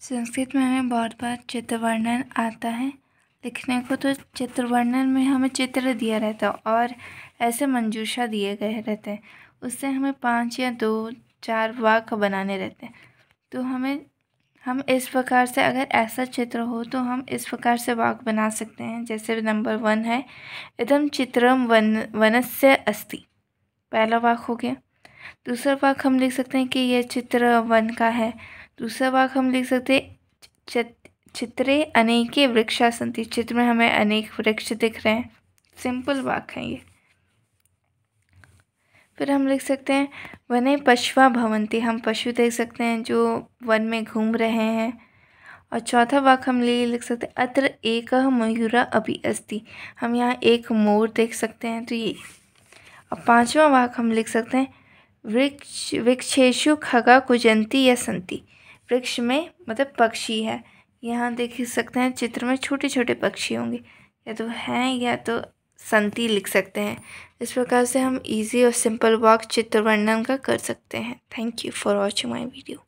संस्कृत में हमें बहुत बार चित्र वर्णन आता है लिखने को तो चित्र वर्णन में हमें चित्र दिया रहता है और ऐसे मंजूषा दिए गए रहते हैं उससे हमें पाँच या दो चार वाक्य बनाने रहते हैं तो हमें हम इस प्रकार से अगर ऐसा चित्र हो तो हम इस प्रकार से वाक बना सकते हैं जैसे नंबर वन है एकदम चित्रम वन वनस्य अस्ति पहला वाक हो गया दूसरा वाक हम लिख सकते हैं कि यह चित्र वन का है दूसरा वाक हम लिख सकते चित चित्रे अनेके वृक्षा संति चित्र में हमें अनेक वृक्ष दिख रहे हैं सिंपल वाक है ये फिर हम लिख सकते हैं वने पशुआ भवंती हम पशु देख सकते हैं जो वन में घूम रहे हैं और चौथा वाक हम लिए लिख सकते हैं अत्र एक मयूरा अभी अस्ति हम यहाँ एक मोर देख सकते हैं तो ये और पांचवा वाक हम लिख सकते हैं वृक्ष वृक्षेशु खगा कुजंती या संती वृक्ष में मतलब पक्षी है यहाँ देख सकते हैं चित्र में छोटे छोटे पक्षी होंगे या तो हैं या तो संति लिख सकते हैं इस प्रकार से हम इजी और सिंपल वर्क चित्र वर्णन का कर सकते हैं thank you for watching my video